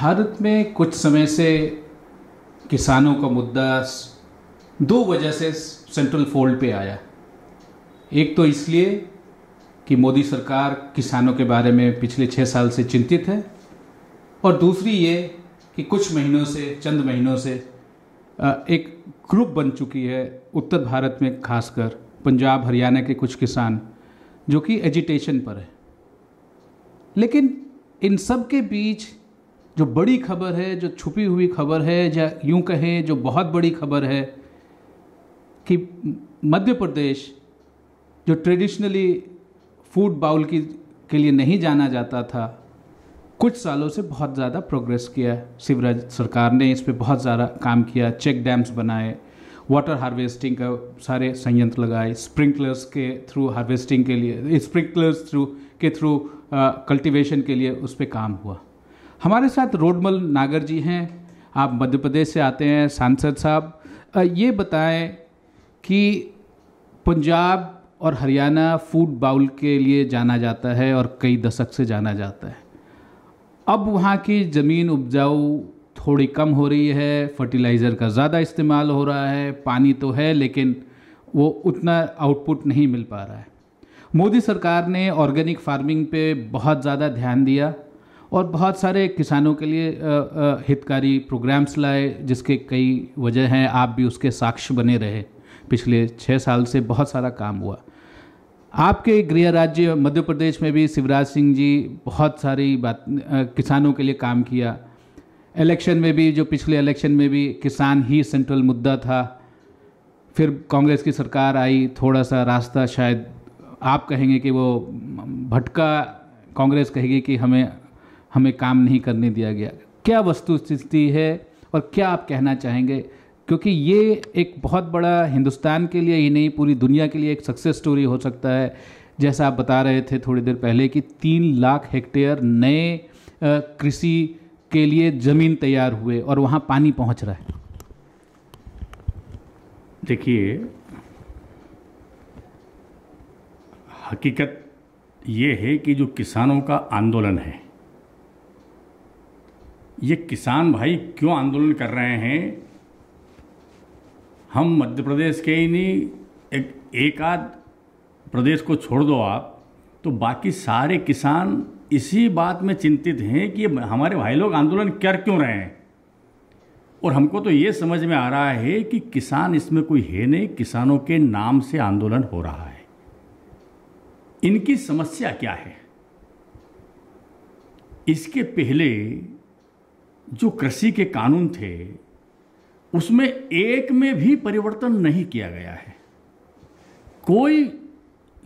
भारत में कुछ समय से किसानों का मुद्दा दो वजह से सेंट्रल फोल्ड पे आया एक तो इसलिए कि मोदी सरकार किसानों के बारे में पिछले छः साल से चिंतित है और दूसरी ये कि कुछ महीनों से चंद महीनों से एक ग्रुप बन चुकी है उत्तर भारत में खासकर पंजाब हरियाणा के कुछ किसान जो कि एजिटेशन पर है लेकिन इन सब के बीच जो बड़ी खबर है जो छुपी हुई खबर है या यूं कहें जो बहुत बड़ी खबर है कि मध्य प्रदेश जो ट्रेडिशनली फूड बाउल की के लिए नहीं जाना जाता था कुछ सालों से बहुत ज़्यादा प्रोग्रेस किया शिवराज सरकार ने इस पर बहुत ज़्यादा काम किया चेक डैम्स बनाए वाटर हार्वेस्टिंग का सारे संयंत्र लगाए स्प्रिंकलर्स के थ्रू हार्वेस्टिंग के लिए स्प्रिंकलर्स थ्रू के थ्रू कल्टीवेशन के लिए उस पर काम हुआ हमारे साथ रोडमल नागर जी हैं आप मध्य प्रदेश से आते हैं सांसद साहब ये बताएं कि पंजाब और हरियाणा फूड बाउल के लिए जाना जाता है और कई दशक से जाना जाता है अब वहाँ की ज़मीन उपजाऊ थोड़ी कम हो रही है फर्टिलाइज़र का ज़्यादा इस्तेमाल हो रहा है पानी तो है लेकिन वो उतना आउटपुट नहीं मिल पा रहा है मोदी सरकार ने ऑर्गेनिक फार्मिंग पे बहुत ज़्यादा ध्यान दिया और बहुत सारे किसानों के लिए हितकारी प्रोग्राम्स लाए जिसके कई वजह हैं आप भी उसके साक्ष्य बने रहे पिछले छः साल से बहुत सारा काम हुआ आपके गृह राज्य मध्य प्रदेश में भी शिवराज सिंह जी बहुत सारी बात किसानों के लिए काम किया इलेक्शन में भी जो पिछले इलेक्शन में भी किसान ही सेंट्रल मुद्दा था फिर कांग्रेस की सरकार आई थोड़ा सा रास्ता शायद आप कहेंगे कि वो भटका कांग्रेस कहेगी कि हमें हमें काम नहीं करने दिया गया क्या वस्तु स्थिति है और क्या आप कहना चाहेंगे क्योंकि ये एक बहुत बड़ा हिंदुस्तान के लिए ही नहीं पूरी दुनिया के लिए एक सक्सेस स्टोरी हो सकता है जैसा आप बता रहे थे थोड़ी देर पहले कि तीन लाख हेक्टेयर नए कृषि के लिए ज़मीन तैयार हुए और वहाँ पानी पहुँच रहा है देखिए हकीकत ये है कि जो किसानों का आंदोलन है ये किसान भाई क्यों आंदोलन कर रहे हैं हम मध्य प्रदेश के ही नहीं एक एक आध प्रदेश को छोड़ दो आप तो बाकी सारे किसान इसी बात में चिंतित हैं कि हमारे भाई लोग आंदोलन कर क्यों रहे हैं और हमको तो ये समझ में आ रहा है कि किसान इसमें कोई है नहीं किसानों के नाम से आंदोलन हो रहा है इनकी समस्या क्या है इसके पहले जो कृषि के कानून थे उसमें एक में भी परिवर्तन नहीं किया गया है कोई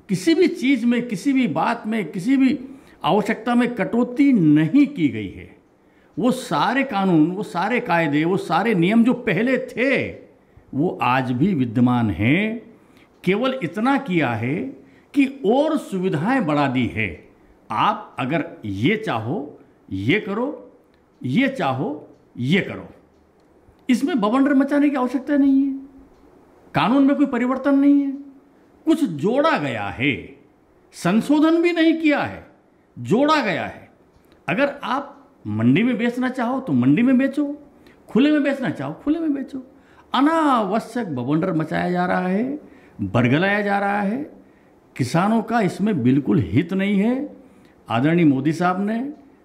किसी भी चीज़ में किसी भी बात में किसी भी आवश्यकता में कटौती नहीं की गई है वो सारे कानून वो सारे कायदे वो सारे नियम जो पहले थे वो आज भी विद्यमान हैं केवल इतना किया है कि और सुविधाएं बढ़ा दी है आप अगर ये चाहो ये करो ये चाहो ये करो इसमें बवंडर मचाने की आवश्यकता नहीं है कानून में कोई परिवर्तन नहीं है कुछ जोड़ा गया है संशोधन भी नहीं किया है जोड़ा गया है अगर आप मंडी में बेचना चाहो तो मंडी में बेचो खुले में बेचना चाहो खुले में बेचो अनावश्यक बवंडर मचाया जा रहा है बरगलाया जा रहा है किसानों का इसमें बिल्कुल हित नहीं है आदरणीय मोदी साहब ने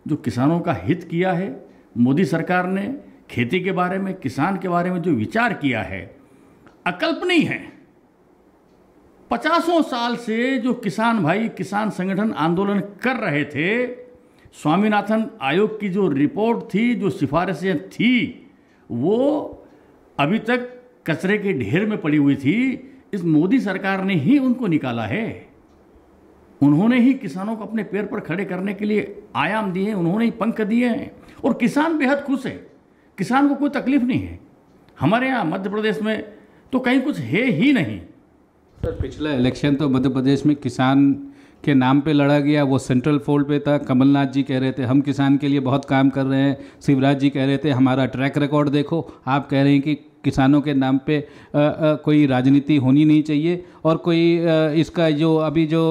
जो किसानों का हित किया है मोदी सरकार ने खेती के बारे में किसान के बारे में जो विचार किया है अकल्पनीय है पचासों साल से जो किसान भाई किसान संगठन आंदोलन कर रहे थे स्वामीनाथन आयोग की जो रिपोर्ट थी जो सिफारिशें थी वो अभी तक कचरे के ढेर में पड़ी हुई थी इस मोदी सरकार ने ही उनको निकाला है उन्होंने ही किसानों को अपने पैर पर खड़े करने के लिए आयाम दिए हैं उन्होंने ही पंख दिए हैं और किसान बेहद खुश है किसान को कोई तकलीफ नहीं है हमारे यहाँ मध्य प्रदेश में तो कहीं कुछ है ही नहीं सर पिछला इलेक्शन तो मध्य प्रदेश में किसान के नाम पे लड़ा गया वो सेंट्रल फोल्ड पे था कमलनाथ जी कह रहे थे हम किसान के लिए बहुत काम कर रहे हैं शिवराज जी कह रहे थे हमारा ट्रैक रिकॉर्ड देखो आप कह रहे हैं कि किसानों के नाम पे कोई राजनीति होनी नहीं चाहिए और कोई इसका जो अभी जो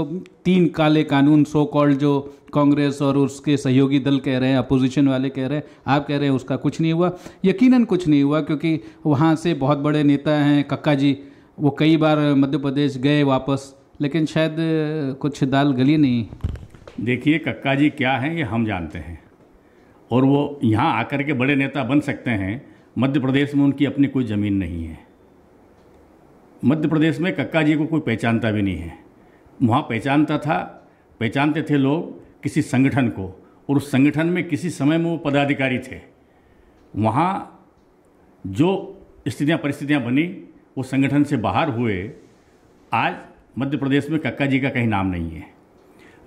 तीन काले कानून सो कॉल्ड जो कांग्रेस और उसके सहयोगी दल कह रहे हैं अपोजिशन वाले कह रहे हैं आप कह रहे हैं उसका कुछ नहीं हुआ यकीनन कुछ नहीं हुआ क्योंकि वहाँ से बहुत बड़े नेता हैं कक्का जी वो कई बार मध्य प्रदेश गए वापस लेकिन शायद कुछ दाल गली नहीं देखिए कक्का जी क्या हैं ये हम जानते हैं और वो यहाँ आकर के बड़े नेता बन सकते हैं मध्य प्रदेश में उनकी अपनी कोई ज़मीन नहीं है मध्य प्रदेश में कक्का जी को कोई पहचानता भी नहीं है वहाँ पहचानता था पहचानते थे लोग किसी संगठन को और उस संगठन में किसी समय में वो पदाधिकारी थे वहाँ जो स्थितियाँ परिस्थितियाँ बनी वो संगठन से बाहर हुए आज मध्य प्रदेश में कक्का जी का कहीं नाम नहीं है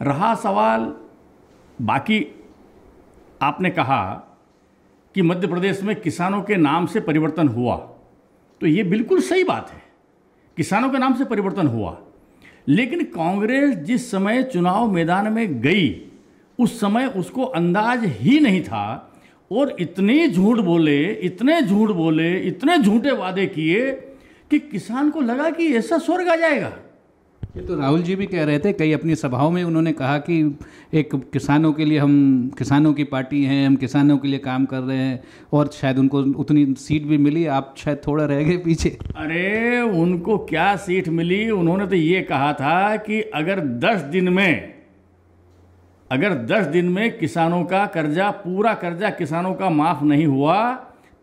रहा सवाल बाकी आपने कहा कि मध्य प्रदेश में किसानों के नाम से परिवर्तन हुआ तो ये बिल्कुल सही बात है किसानों के नाम से परिवर्तन हुआ लेकिन कांग्रेस जिस समय चुनाव मैदान में गई उस समय उसको अंदाज ही नहीं था और इतने झूठ बोले इतने झूठ बोले इतने झूठे वादे किए कि किसान को लगा कि ऐसा स्वर्ग आ जाएगा ये तो राहुल जी भी कह रहे थे कई अपनी सभाओं में उन्होंने कहा कि एक किसानों के लिए हम किसानों की पार्टी हैं हम किसानों के लिए काम कर रहे हैं और शायद उनको उतनी सीट भी मिली आप शायद थोड़ा रह गए पीछे अरे उनको क्या सीट मिली उन्होंने तो ये कहा था कि अगर दस दिन में अगर दस दिन में किसानों का कर्जा पूरा कर्जा किसानों का माफ़ नहीं हुआ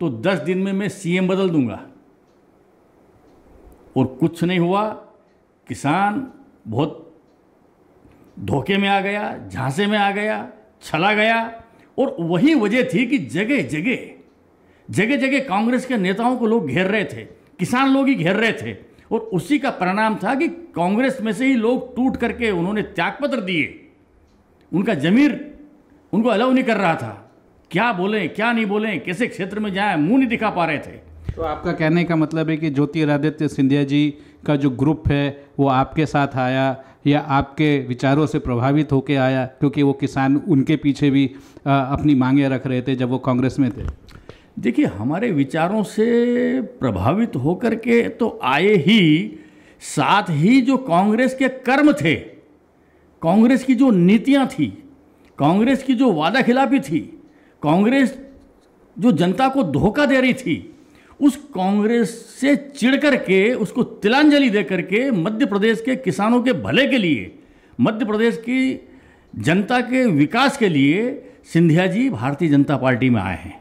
तो दस दिन में मैं सीएम बदल दूंगा और कुछ नहीं हुआ किसान बहुत धोखे में आ गया झांसे में आ गया छला गया और वही वजह थी कि जगह जगह जगह जगह कांग्रेस के नेताओं को लोग घेर रहे थे किसान लोग ही घेर रहे थे और उसी का परिणाम था कि कांग्रेस में से ही लोग टूट करके उन्होंने त्यागपत्र दिए उनका जमीर उनको अलाउ नहीं कर रहा था क्या बोलें क्या नहीं बोलें कैसे क्षेत्र में जाएं मुंह नहीं दिखा पा रहे थे तो आपका कहने का मतलब है कि ज्योतिरादित्य सिंधिया जी का जो ग्रुप है वो आपके साथ आया या आपके विचारों से प्रभावित होकर आया क्योंकि वो किसान उनके पीछे भी आ, अपनी मांगे रख रहे थे जब वो कांग्रेस में थे देखिए हमारे विचारों से प्रभावित होकर के तो आए ही साथ ही जो कांग्रेस के कर्म थे कांग्रेस की जो नीतियाँ थी कांग्रेस की जो वादा खिलाफी थी कांग्रेस जो जनता को धोखा दे रही थी उस कांग्रेस से चिड़ करके उसको तिलांजलि दे करके मध्य प्रदेश के किसानों के भले के लिए मध्य प्रदेश की जनता के विकास के लिए सिंधिया जी भारतीय जनता पार्टी में आए हैं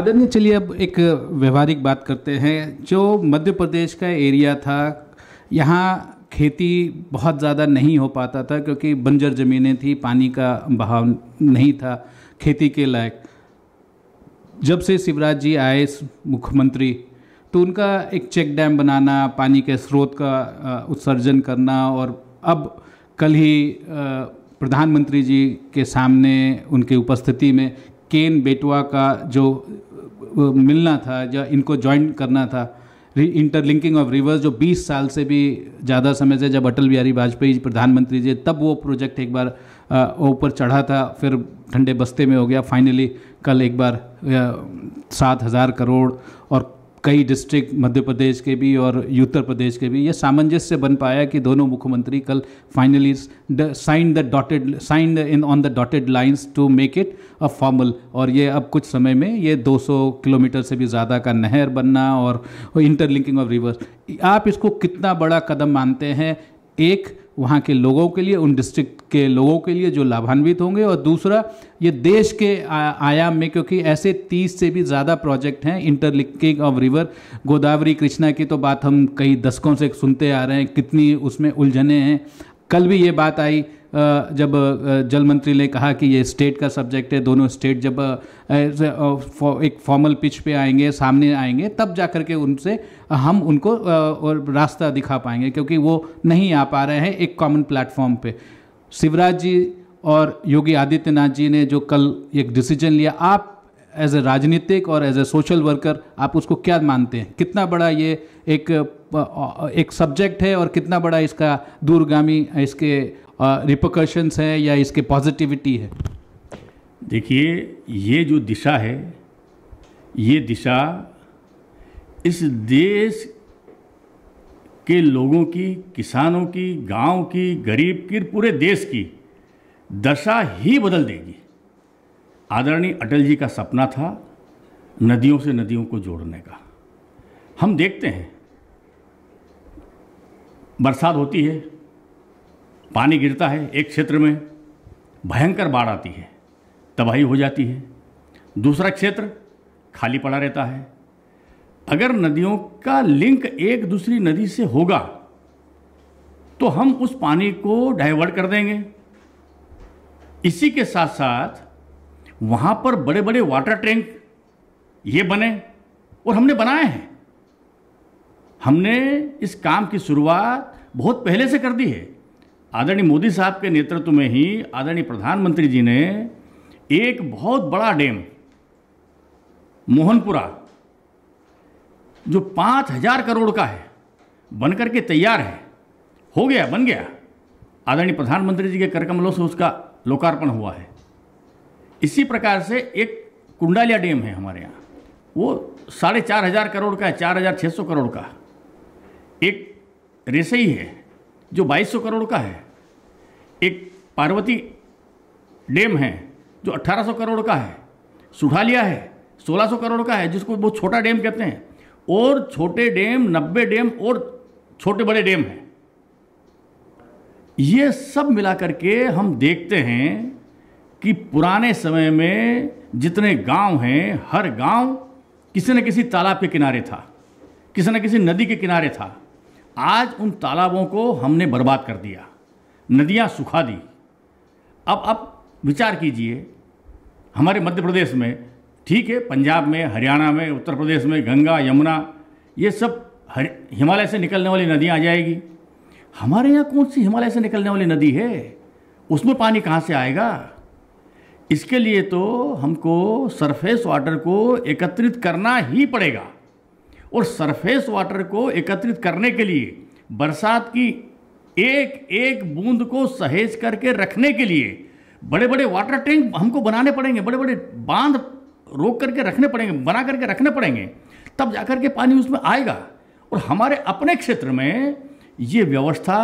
आदरणीय चलिए अब एक व्यवहारिक बात करते हैं जो मध्य प्रदेश का एरिया था यहाँ खेती बहुत ज़्यादा नहीं हो पाता था क्योंकि बंजर ज़मीनें थी पानी का बहाव नहीं था खेती के लायक जब से शिवराज जी आए मुख्यमंत्री तो उनका एक चेक डैम बनाना पानी के स्रोत का उत्सर्जन करना और अब कल ही प्रधानमंत्री जी के सामने उनके उपस्थिति में केन बेटवा का जो मिलना था या इनको ज्वाइन करना था इंटरलिंकिंग ऑफ रिवर्स जो 20 साल से भी ज़्यादा समय से जब अटल बिहारी वाजपेयी प्रधानमंत्री जी तब वो प्रोजेक्ट एक बार ऊपर चढ़ा था फिर ठंडे बस्ते में हो गया फाइनली कल एक बार सात हज़ार करोड़ और कई डिस्ट्रिक्ट मध्य प्रदेश के भी और उत्तर प्रदेश के भी ये सामंजस्य बन पाया कि दोनों मुख्यमंत्री कल finally sign the dotted sign in on the dotted lines to make it a formal और ये अब कुछ समय में ये 200 किलोमीटर से भी ज़्यादा का नहर बनना और इंटरलिंकिंग ऑफ रिवर्स आप इसको कितना बड़ा कदम मानते हैं एक वहाँ के लोगों के लिए उन डिस्ट्रिक्ट के लोगों के लिए जो लाभान्वित होंगे और दूसरा ये देश के आयाम में क्योंकि ऐसे तीस से भी ज़्यादा प्रोजेक्ट हैं interlinking of river Godavari Krishna की तो बात हम कई दशकों से सुनते आ रहे हैं कितनी उसमें उलझने हैं कल भी ये बात आई जब जल मंत्री ने कहा कि ये स्टेट का सब्जेक्ट है दोनों स्टेट जब एक फॉर्मल पिच पे आएंगे सामने आएंगे तब जा कर के उनसे हम उनको और रास्ता दिखा पाएंगे क्योंकि वो नहीं आ पा रहे हैं एक कॉमन प्लेटफॉर्म पे शिवराज जी और योगी आदित्यनाथ जी ने जो कल एक डिसीजन लिया आप एज ए राजनीतिक और एज ए सोशल वर्कर आप उसको क्या मानते हैं कितना बड़ा ये एक एक सब्जेक्ट है और कितना बड़ा इसका दूरगामी इसके रिपोकशंस हैं या इसके पॉजिटिविटी है देखिए ये जो दिशा है ये दिशा इस देश के लोगों की किसानों की गांव की गरीब की पूरे देश की दशा ही बदल देगी आदरणीय अटल जी का सपना था नदियों से नदियों को जोड़ने का हम देखते हैं बरसात होती है पानी गिरता है एक क्षेत्र में भयंकर बाढ़ आती है तबाही हो जाती है दूसरा क्षेत्र खाली पड़ा रहता है अगर नदियों का लिंक एक दूसरी नदी से होगा तो हम उस पानी को डाइवर्ट कर देंगे इसी के साथ साथ वहाँ पर बड़े बड़े वाटर टैंक ये बने और हमने बनाए हैं हमने इस काम की शुरुआत बहुत पहले से कर दी है आदरणीय मोदी साहब के नेतृत्व में ही आदरणीय प्रधानमंत्री जी ने एक बहुत बड़ा डैम मोहनपुरा जो पाँच हजार करोड़ का है बनकर के तैयार है हो गया बन गया आदरणीय प्रधानमंत्री जी के कर कमलों से उसका लोकार्पण हुआ है इसी प्रकार से एक कुंडालिया डैम है हमारे यहाँ वो साढ़े चार हज़ार करोड़ का है चार हज़ार छः सौ करोड़ का एक रेसई है जो 2200 करोड़ का है एक पार्वती डैम है जो 1800 करोड़ का है लिया है 1600 करोड़ का है जिसको बहुत छोटा डैम कहते हैं और छोटे डैम 90 डैम और छोटे बड़े डैम हैं ये सब मिलाकर के हम देखते हैं कि पुराने समय में जितने गांव हैं हर गांव किसी न किसी तालाब के किनारे था किसी न किसी नदी के किनारे था आज उन तालाबों को हमने बर्बाद कर दिया नदियाँ सुखा दी अब आप विचार कीजिए हमारे मध्य प्रदेश में ठीक है पंजाब में हरियाणा में उत्तर प्रदेश में गंगा यमुना ये सब हिमालय से निकलने वाली नदियाँ आ जाएगी हमारे यहाँ कौन सी हिमालय से निकलने वाली नदी है उसमें पानी कहाँ से आएगा इसके लिए तो हमको सरफेस वाटर को एकत्रित करना ही पड़ेगा और सरफेस वाटर को एकत्रित करने के लिए बरसात की एक एक बूंद को सहेज करके रखने के लिए बड़े बड़े वाटर टैंक हमको बनाने पड़ेंगे बड़े बड़े बांध रोक करके रखने पड़ेंगे बना करके रखने पड़ेंगे तब जाकर के पानी उसमें आएगा और हमारे अपने क्षेत्र में ये व्यवस्था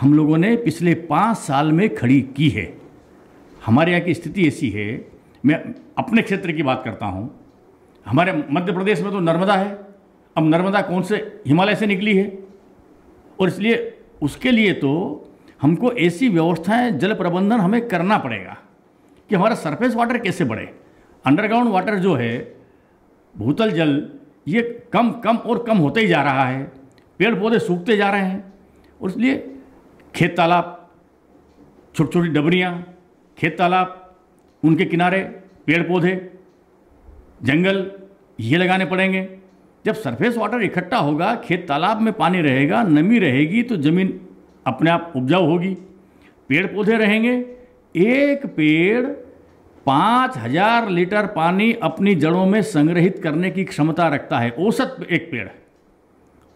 हम लोगों ने पिछले पाँच साल में खड़ी की है हमारे यहाँ की स्थिति ऐसी है मैं अपने क्षेत्र की बात करता हूँ हमारे मध्य प्रदेश में तो नर्मदा है अब नर्मदा कौन से हिमालय से निकली है और इसलिए उसके लिए तो हमको ऐसी व्यवस्थाएं जल प्रबंधन हमें करना पड़ेगा कि हमारा सरफेस वाटर कैसे बढ़े अंडरग्राउंड वाटर जो है भूतल जल ये कम कम और कम होते ही जा रहा है पेड़ पौधे सूखते जा रहे हैं और इसलिए खेत तालाब छोटी छोटी डबरियाँ खेत तालाब उनके किनारे पेड़ पौधे जंगल ये लगाने पड़ेंगे जब सरफेस वाटर इकट्ठा होगा खेत तालाब में पानी रहेगा नमी रहेगी तो ज़मीन अपने आप उपजाऊ होगी पेड़ पौधे रहेंगे एक पेड़ पाँच हजार लीटर पानी अपनी जड़ों में संग्रहित करने की क्षमता रखता है औसत एक पेड़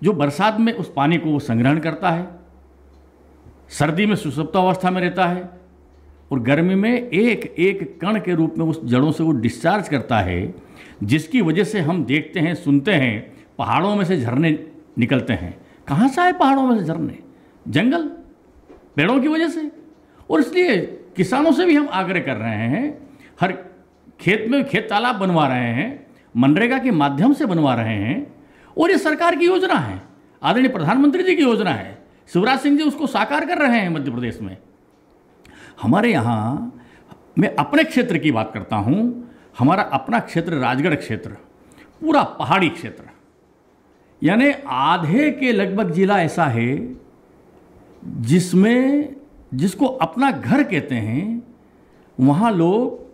जो बरसात में उस पानी को वो संग्रहण करता है सर्दी में अवस्था में रहता है और गर्मी में एक एक कण के रूप में उस जड़ों से वो डिस्चार्ज करता है जिसकी वजह से हम देखते हैं सुनते हैं पहाड़ों में से झरने निकलते हैं कहाँ से आए पहाड़ों में से झरने जंगल पेड़ों की वजह से और इसलिए किसानों से भी हम आग्रह कर रहे हैं हर खेत में खेत तालाब बनवा रहे हैं मनरेगा के माध्यम से बनवा रहे हैं और ये सरकार की योजना है आदरणीय प्रधानमंत्री जी की योजना है शिवराज सिंह जी उसको साकार कर रहे हैं मध्य प्रदेश में हमारे यहाँ मैं अपने क्षेत्र की बात करता हूँ हमारा अपना क्षेत्र राजगढ़ क्षेत्र पूरा पहाड़ी क्षेत्र यानी आधे के लगभग जिला ऐसा है जिसमें जिसको अपना घर कहते हैं वहाँ लोग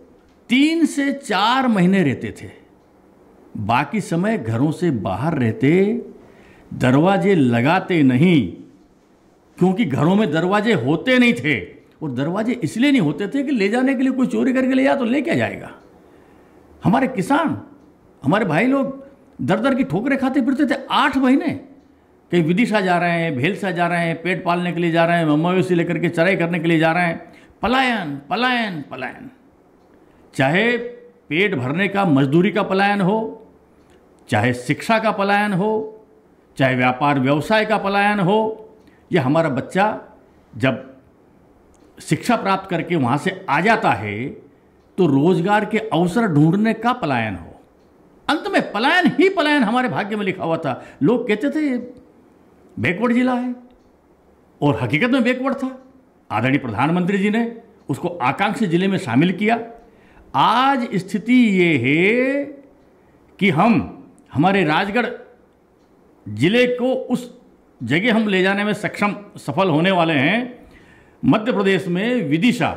तीन से चार महीने रहते थे बाकी समय घरों से बाहर रहते दरवाजे लगाते नहीं क्योंकि घरों में दरवाजे होते नहीं थे और दरवाजे इसलिए नहीं होते थे कि ले जाने के लिए कोई चोरी करके ले जाए तो ले क्या जाएगा हमारे किसान हमारे भाई लोग दर दर की ठोकरें खाते फिरते थे आठ महीने कहीं विदिशा जा रहे हैं भेलसा जा रहे हैं पेट पालने के लिए जा रहे हैं मवेशी लेकर के चराई करने के लिए जा रहे हैं पलायन पलायन पलायन चाहे पेट भरने का मजदूरी का पलायन हो चाहे शिक्षा का पलायन हो चाहे व्यापार व्यवसाय का पलायन हो यह हमारा बच्चा जब शिक्षा प्राप्त करके वहाँ से आ जाता है तो रोजगार के अवसर ढूंढने का पलायन हो अंत में पलायन ही पलायन हमारे भाग्य में लिखा हुआ था लोग कहते थे बैकवर्ड जिला है और हकीकत में बैकवर्ड था आदरणीय प्रधानमंत्री जी ने उसको आकांक्षी जिले में शामिल किया आज स्थिति ये है कि हम हमारे राजगढ़ जिले को उस जगह हम ले जाने में सक्षम सफल होने वाले हैं मध्य प्रदेश में विदिशा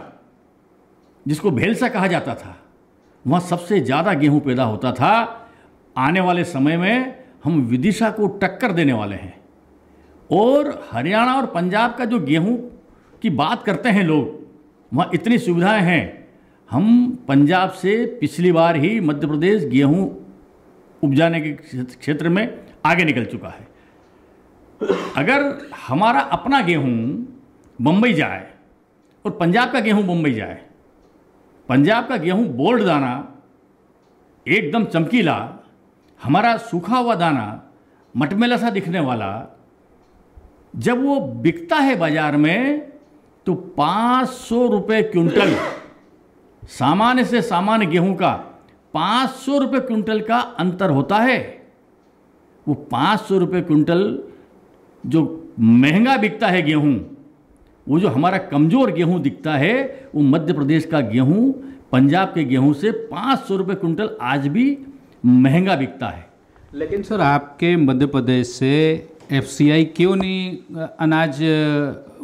जिसको भेलसा कहा जाता था वहाँ सबसे ज़्यादा गेहूँ पैदा होता था आने वाले समय में हम विदिशा को टक्कर देने वाले हैं और हरियाणा और पंजाब का जो गेहूँ की बात करते हैं लोग वहाँ इतनी सुविधाएं हैं हम पंजाब से पिछली बार ही मध्य प्रदेश गेहूँ उपजाने के क्षेत्र में आगे निकल चुका है अगर हमारा अपना गेहूँ बम्बई जाए और पंजाब का गेहूं बम्बई जाए पंजाब का गेहूं बोल्ड दाना एकदम चमकीला हमारा सूखा हुआ दाना मटमेला सा दिखने वाला जब वो बिकता है बाजार में तो पाँच सौ रुपये क्विंटल सामान्य से सामान्य गेहूं का पाँच सौ रुपये क्विंटल का अंतर होता है वो पाँच सौ रुपये क्विंटल जो महंगा बिकता है गेहूं वो जो हमारा कमज़ोर गेहूँ दिखता है वो मध्य प्रदेश का गेहूँ पंजाब के गेहूँ से पाँच सौ रुपये कुंटल आज भी महंगा बिकता है लेकिन सर आपके मध्य प्रदेश से एफ क्यों नहीं अनाज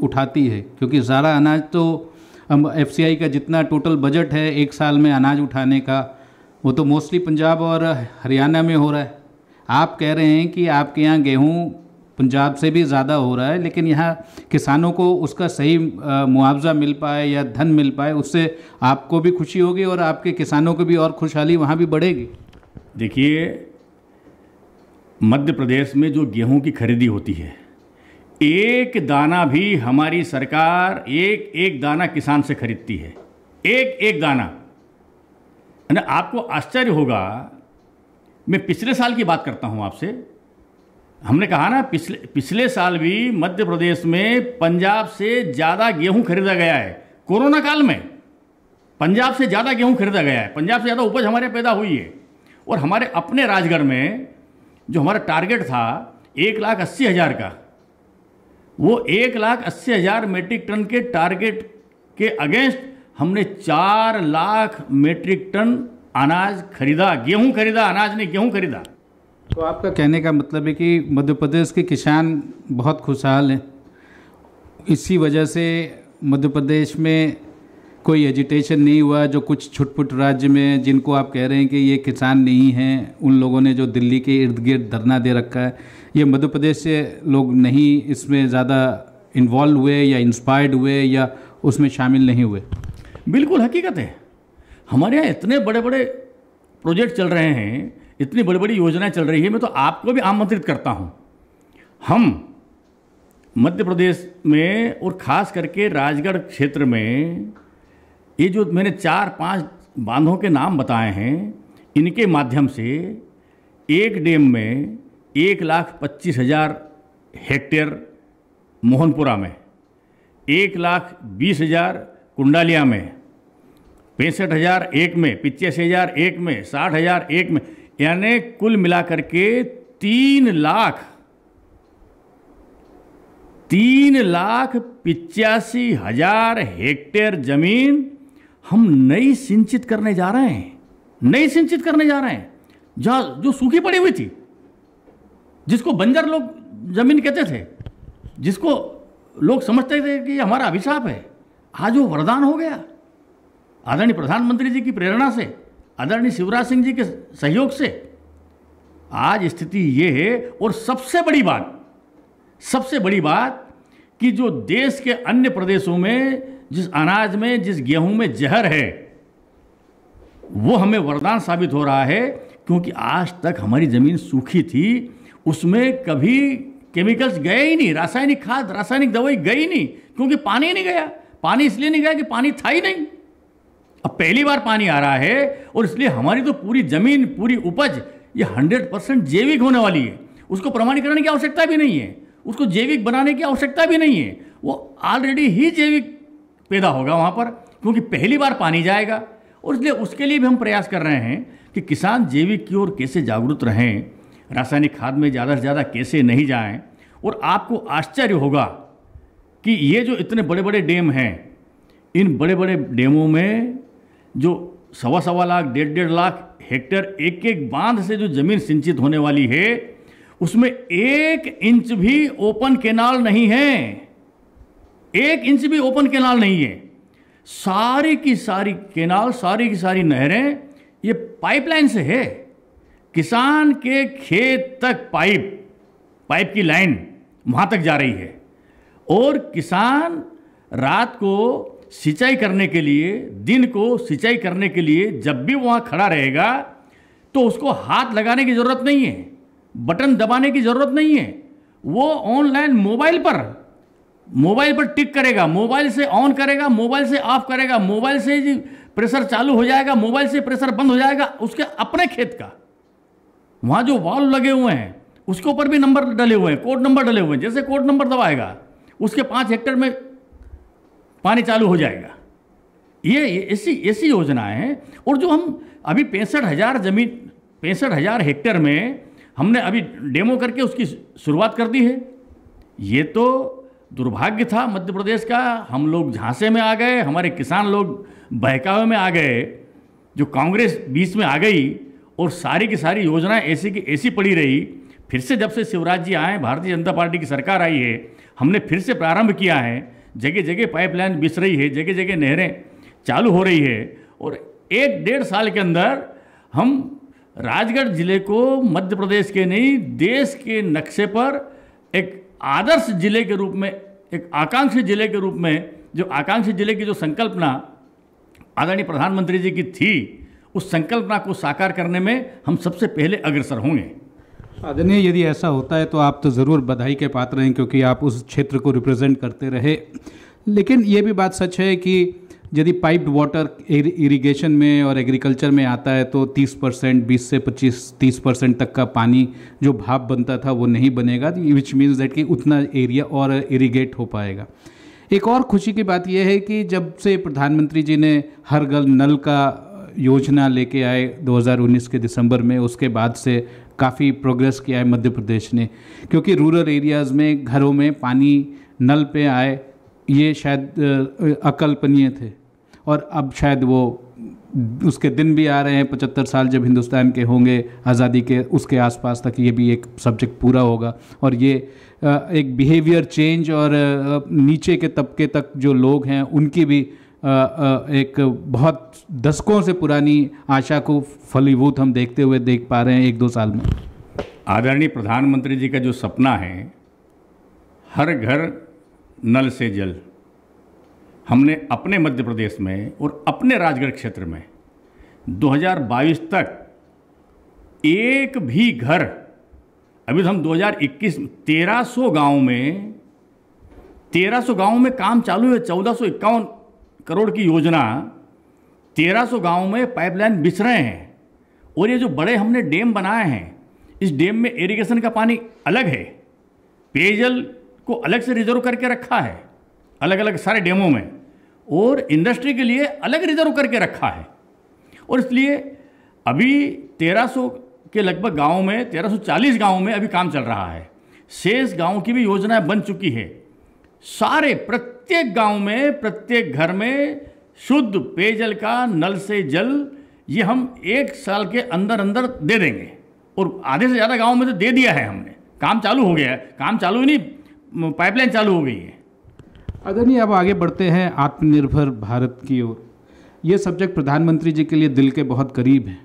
उठाती है क्योंकि सारा अनाज तो एफ का जितना टोटल बजट है एक साल में अनाज उठाने का वो तो मोस्टली पंजाब और हरियाणा में हो रहा है आप कह रहे हैं कि आपके यहाँ गेहूँ पंजाब से भी ज़्यादा हो रहा है लेकिन यहाँ किसानों को उसका सही मुआवजा मिल पाए या धन मिल पाए उससे आपको भी खुशी होगी और आपके किसानों को भी और खुशहाली वहाँ भी बढ़ेगी देखिए मध्य प्रदेश में जो गेहूं की खरीदी होती है एक दाना भी हमारी सरकार एक एक दाना किसान से खरीदती है एक एक दाना आपको आश्चर्य होगा मैं पिछले साल की बात करता हूं आपसे हमने कहा ना पिछले पिछले साल भी मध्य प्रदेश में पंजाब से ज़्यादा गेहूं खरीदा गया है कोरोना काल में पंजाब से ज़्यादा गेहूं खरीदा गया है पंजाब से ज़्यादा उपज हमारे पैदा हुई है और हमारे अपने राजगढ़ में जो हमारा टारगेट था एक लाख अस्सी हज़ार का वो एक लाख अस्सी हज़ार मेट्रिक टन के टारगेट के अगेंस्ट हमने चार लाख मेट्रिक टन अनाज खरीदा गेहूं खरीदा अनाज ने गेहूं खरीदा तो आपका कहने का मतलब है कि मध्य प्रदेश के किसान बहुत खुशहाल हैं इसी वजह से मध्य प्रदेश में कोई एजिटेशन नहीं हुआ जो कुछ छुटपुट राज्य में जिनको आप कह रहे हैं कि ये किसान नहीं हैं उन लोगों ने जो दिल्ली के इर्द गिर्द धरना दे रखा है ये मध्य प्रदेश से लोग नहीं इसमें ज़्यादा इन्वॉल्व हुए या इंस्पायर्ड हुए या उसमें शामिल नहीं हुए बिल्कुल हकीकत है हमारे यहाँ इतने बड़े बड़े प्रोजेक्ट चल रहे हैं इतनी बड़ी बड़ी योजनाएं चल रही है मैं तो आपको भी आमंत्रित करता हूं हम मध्य प्रदेश में और ख़ास करके राजगढ़ क्षेत्र में ये जो मैंने चार पांच बांधों के नाम बताए हैं इनके माध्यम से एक डैम में एक लाख पच्चीस हज़ार हेक्टेयर मोहनपुरा में एक लाख बीस हज़ार कुंडालिया में पैंसठ हज़ार एक में पिचासी हज़ार एक में साठ हज़ार एक में यानी कुल मिलाकर के तीन लाख तीन लाख पिचासी हजार हेक्टेयर जमीन हम नई सिंचित करने जा रहे हैं नई सिंचित करने जा रहे हैं जहां जो सूखी पड़ी हुई थी जिसको बंजर लोग जमीन कहते थे जिसको लोग समझते थे कि हमारा अभिशाप है आज वो वरदान हो गया आदरणीय प्रधानमंत्री जी की प्रेरणा से आदरणीय शिवराज सिंह जी के सहयोग से आज स्थिति ये है और सबसे बड़ी बात सबसे बड़ी बात कि जो देश के अन्य प्रदेशों में जिस अनाज में जिस गेहूं में जहर है वो हमें वरदान साबित हो रहा है क्योंकि आज तक हमारी ज़मीन सूखी थी उसमें कभी केमिकल्स गए ही नहीं रासायनिक खाद रासायनिक दवाई गई नहीं क्योंकि पानी नहीं गया पानी इसलिए नहीं गया कि पानी था ही नहीं अब पहली बार पानी आ रहा है और इसलिए हमारी तो पूरी ज़मीन पूरी उपज ये हंड्रेड परसेंट जैविक होने वाली है उसको प्रमाणीकरण की आवश्यकता भी नहीं है उसको जैविक बनाने की आवश्यकता भी नहीं है वो ऑलरेडी ही जैविक पैदा होगा वहाँ पर क्योंकि पहली बार पानी जाएगा और इसलिए उसके लिए भी हम प्रयास कर रहे हैं कि किसान जैविक की ओर कैसे जागरूक रहें रासायनिक खाद में ज़्यादा से ज़्यादा कैसे नहीं जाएं और आपको आश्चर्य होगा कि ये जो इतने बड़े बड़े डैम हैं इन बड़े बड़े डैमों में जो सवा सवा लाख डेढ़ डेढ़ लाख हेक्टेयर एक एक बांध से जो जमीन सिंचित होने वाली है उसमें एक इंच भी ओपन केनाल नहीं है एक इंच भी ओपन केनाल नहीं है सारी की सारी केनाल सारी की सारी नहरें ये पाइपलाइन से है किसान के खेत तक पाइप पाइप की लाइन वहां तक जा रही है और किसान रात को सिंचाई करने के लिए दिन को सिंचाई करने के लिए जब भी वहाँ खड़ा रहेगा तो उसको हाथ लगाने की ज़रूरत नहीं है बटन दबाने की ज़रूरत नहीं है वो ऑनलाइन मोबाइल पर मोबाइल पर टिक करेगा मोबाइल से ऑन करेगा मोबाइल से ऑफ करेगा मोबाइल से प्रेशर चालू हो जाएगा मोबाइल से प्रेशर बंद हो जाएगा उसके अपने खेत का वहाँ जो वाल्व लगे हुए हैं उसके ऊपर भी नंबर डले हुए हैं कोड नंबर डले हुए हैं जैसे कोड नंबर दबाएगा उसके पाँच हेक्टर में पानी चालू हो जाएगा ये ऐसी ऐसी योजनाएं हैं और जो हम अभी पैंसठ हज़ार जमीन पैंसठ हज़ार हेक्टेयर में हमने अभी डेमो करके उसकी शुरुआत कर दी है ये तो दुर्भाग्य था मध्य प्रदेश का हम लोग झांसे में आ गए हमारे किसान लोग बहकावे में आ गए जो कांग्रेस बीच में आ गई और सारी की सारी योजनाएं ऐसी की ऐसी पड़ी रही फिर से जब से शिवराज जी आए भारतीय जनता पार्टी की सरकार आई है हमने फिर से प्रारंभ किया है जगह जगह पाइपलाइन बिछ रही है जगह जगह नहरें चालू हो रही है और एक डेढ़ साल के अंदर हम राजगढ़ जिले को मध्य प्रदेश के नहीं देश के नक्शे पर एक आदर्श जिले के रूप में एक आकांक्षी जिले के रूप में जो आकांक्षी जिले की जो संकल्पना आदरणीय प्रधानमंत्री जी की थी उस संकल्पना को साकार करने में हम सबसे पहले अग्रसर होंगे आदरणीय यदि ऐसा होता है तो आप तो ज़रूर बधाई के पात्र हैं क्योंकि आप उस क्षेत्र को रिप्रेजेंट करते रहे लेकिन ये भी बात सच है कि यदि पाइप्ड वाटर इरिगेशन में और एग्रीकल्चर में आता है तो 30 परसेंट बीस से 25 30 परसेंट तक का पानी जो भाप बनता था वो नहीं बनेगा विच मीन्स दैट कि उतना एरिया और इरिगेट हो पाएगा एक और खुशी की बात यह है कि जब से प्रधानमंत्री जी ने हर गल नल का योजना लेके आए 2019 के दिसंबर में उसके बाद से काफ़ी प्रोग्रेस किया है मध्य प्रदेश ने क्योंकि रूरल एरियाज़ में घरों में पानी नल पे आए ये शायद अकल्पनीय थे और अब शायद वो उसके दिन भी आ रहे हैं पचहत्तर साल जब हिंदुस्तान के होंगे आज़ादी के उसके आसपास तक ये भी एक सब्जेक्ट पूरा होगा और ये एक बिहेवियर चेंज और नीचे के तबके तक जो लोग हैं उनकी भी एक बहुत दशकों से पुरानी आशा को फलीभूत हम देखते हुए देख पा रहे हैं एक दो साल में आदरणीय प्रधानमंत्री जी का जो सपना है हर घर नल से जल हमने अपने मध्य प्रदेश में और अपने राजगढ़ क्षेत्र में 2022 तक एक भी घर अभी तो हम 2021 1300 गांव में 1300 गांव में काम चालू है चौदह सौ इक्यावन करोड़ की योजना 1300 गाँव में पाइपलाइन बिछ रहे हैं और ये जो बड़े हमने डैम बनाए हैं इस डैम में इरिगेशन का पानी अलग है पेयजल को अलग से रिजर्व करके रखा है अलग अलग सारे डैमों में और इंडस्ट्री के लिए अलग रिजर्व करके रखा है और इसलिए अभी 1300 के लगभग गाँव में 1340 गाँव में अभी काम चल रहा है शेष गाँव की भी योजनाएँ बन चुकी है सारे प्रत्येक प्रत्येक गांव में प्रत्येक घर में शुद्ध पेयजल का नल से जल ये हम एक साल के अंदर अंदर दे देंगे और आधे से ज़्यादा गाँव में तो दे दिया है हमने काम चालू हो गया है काम चालू ही नहीं पाइपलाइन चालू हो गई है अगर नहीं अब आगे बढ़ते हैं आत्मनिर्भर भारत की ओर ये सब्जेक्ट प्रधानमंत्री जी के लिए दिल के बहुत करीब है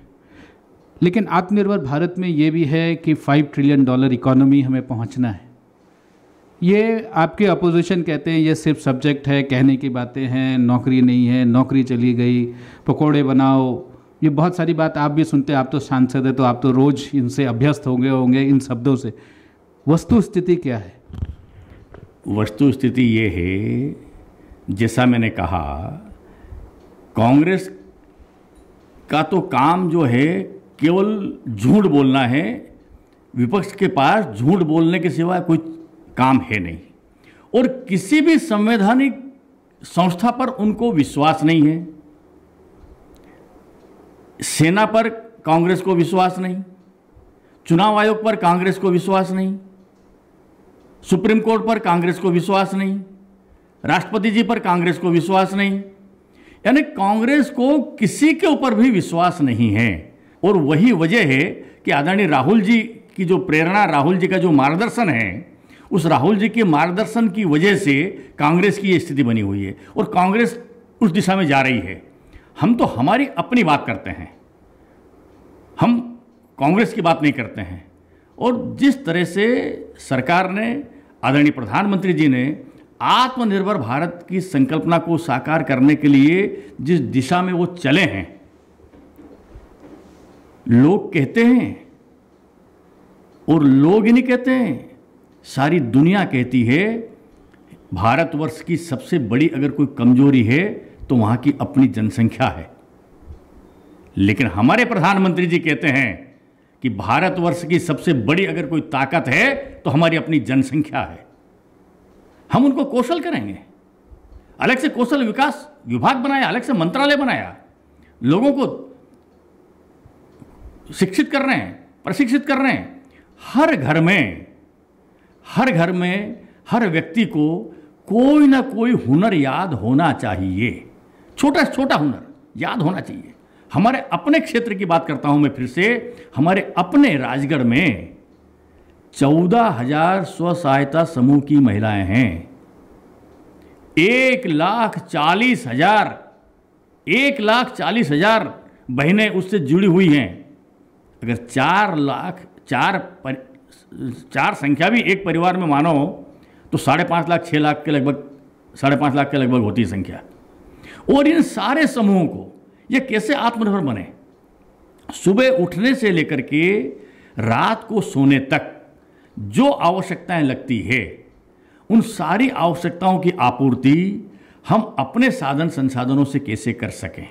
लेकिन आत्मनिर्भर भारत में ये भी है कि फाइव ट्रिलियन डॉलर इकोनॉमी हमें पहुंचना है ये आपके अपोजिशन कहते हैं ये सिर्फ सब्जेक्ट है कहने की बातें हैं नौकरी नहीं है नौकरी चली गई पकोड़े बनाओ ये बहुत सारी बात आप भी सुनते हैं आप तो सांसद हैं तो आप तो रोज़ इनसे अभ्यस्त हो गए होंगे इन शब्दों से वस्तु स्थिति क्या है वस्तु स्थिति ये है जैसा मैंने कहा कांग्रेस का तो काम जो है केवल झूठ बोलना है विपक्ष के पास झूठ बोलने के सिवा कोई काम है नहीं और किसी भी संवैधानिक संस्था पर उनको विश्वास नहीं है सेना पर कांग्रेस को विश्वास नहीं चुनाव आयोग पर कांग्रेस को विश्वास नहीं सुप्रीम कोर्ट पर कांग्रेस को विश्वास नहीं राष्ट्रपति जी पर कांग्रेस को विश्वास नहीं यानी कांग्रेस को किसी के ऊपर भी विश्वास नहीं है और वही वजह है कि आदरणीय राहुल जी की जो प्रेरणा राहुल जी का जो मार्गदर्शन है उस राहुल जी के मार्गदर्शन की वजह से कांग्रेस की ये स्थिति बनी हुई है और कांग्रेस उस दिशा में जा रही है हम तो हमारी अपनी बात करते हैं हम कांग्रेस की बात नहीं करते हैं और जिस तरह से सरकार ने आदरणीय प्रधानमंत्री जी ने आत्मनिर्भर भारत की संकल्पना को साकार करने के लिए जिस दिशा में वो चले हैं लोग कहते हैं और लोग ही नहीं कहते हैं सारी दुनिया कहती है भारतवर्ष की सबसे बड़ी अगर कोई कमजोरी है तो वहाँ की अपनी जनसंख्या है लेकिन हमारे प्रधानमंत्री जी कहते हैं कि भारतवर्ष की सबसे बड़ी अगर कोई ताकत है तो हमारी अपनी जनसंख्या है हम उनको कौशल करेंगे अलग से कौशल विकास विभाग बनाया अलग से मंत्रालय बनाया लोगों को शिक्षित कर रहे हैं प्रशिक्षित कर रहे हैं हर घर में हर घर में हर व्यक्ति को कोई ना कोई हुनर याद होना चाहिए छोटा छोटा हुनर याद होना चाहिए हमारे अपने क्षेत्र की बात करता हूं मैं फिर से हमारे अपने राजगढ़ में चौदह हजार स्व सहायता समूह की महिलाएं हैं एक लाख चालीस हजार एक लाख चालीस हजार बहनें उससे जुड़ी हुई हैं अगर चार लाख चार चार संख्या भी एक परिवार में मानो तो साढ़े पाँच लाख छः लाख के लगभग साढ़े पाँच लाख के लगभग होती है संख्या और इन सारे समूहों को ये कैसे आत्मनिर्भर बने सुबह उठने से लेकर के रात को सोने तक जो आवश्यकताएं लगती है उन सारी आवश्यकताओं की आपूर्ति हम अपने साधन संसाधनों से कैसे कर सकें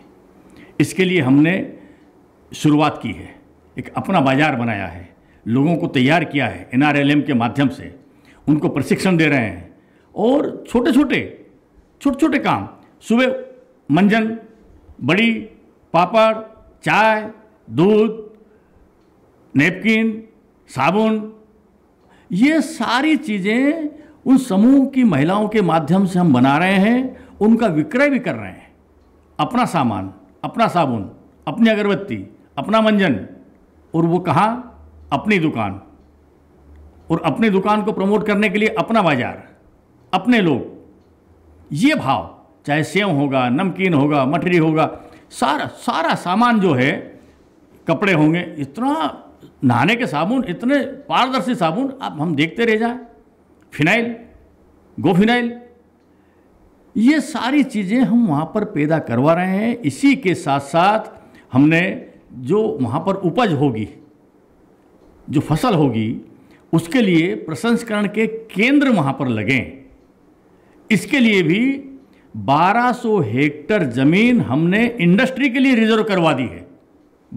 इसके लिए हमने शुरुआत की है एक अपना बाजार बनाया है लोगों को तैयार किया है एन के माध्यम से उनको प्रशिक्षण दे रहे हैं और छोटे छोटे छोटे छोटे काम सुबह मंजन बड़ी पापड़ चाय दूध नेपकिन साबुन ये सारी चीज़ें उन समूह की महिलाओं के माध्यम से हम बना रहे हैं उनका विक्रय भी कर रहे हैं अपना सामान अपना साबुन अपनी अगरबत्ती अपना मंजन और वो कहाँ अपनी दुकान और अपनी दुकान को प्रमोट करने के लिए अपना बाजार अपने लोग ये भाव चाहे सेव होगा नमकीन होगा मठरी होगा सारा सारा सामान जो है कपड़े होंगे इतना नहाने के साबुन इतने पारदर्शी साबुन आप हम देखते रह जाए फिनाइल गोफिनाइल ये सारी चीज़ें हम वहाँ पर पैदा करवा रहे हैं इसी के साथ साथ हमने जो वहाँ पर उपज होगी जो फसल होगी उसके लिए प्रसंस्करण के केंद्र वहाँ पर लगें इसके लिए भी 1200 हेक्टर ज़मीन हमने इंडस्ट्री के लिए रिजर्व करवा दी है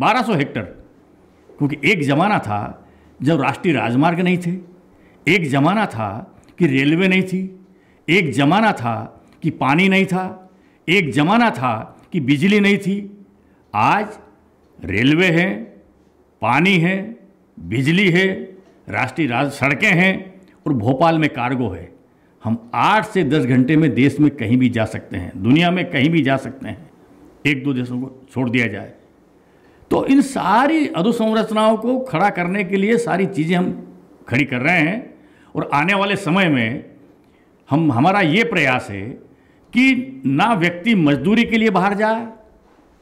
1200 हेक्टर क्योंकि एक ज़माना था जब राष्ट्रीय राजमार्ग नहीं थे एक ज़माना था कि रेलवे नहीं थी एक ज़माना था कि पानी नहीं था एक ज़माना था कि बिजली नहीं थी आज रेलवे है पानी है बिजली है राष्ट्रीय राज सड़कें हैं और भोपाल में कार्गो है हम आठ से दस घंटे में देश में कहीं भी जा सकते हैं दुनिया में कहीं भी जा सकते हैं एक दो देशों को छोड़ दिया जाए तो इन सारी अधोसंरचनाओं को खड़ा करने के लिए सारी चीज़ें हम खड़ी कर रहे हैं और आने वाले समय में हम हमारा ये प्रयास है कि ना व्यक्ति मजदूरी के लिए बाहर जाए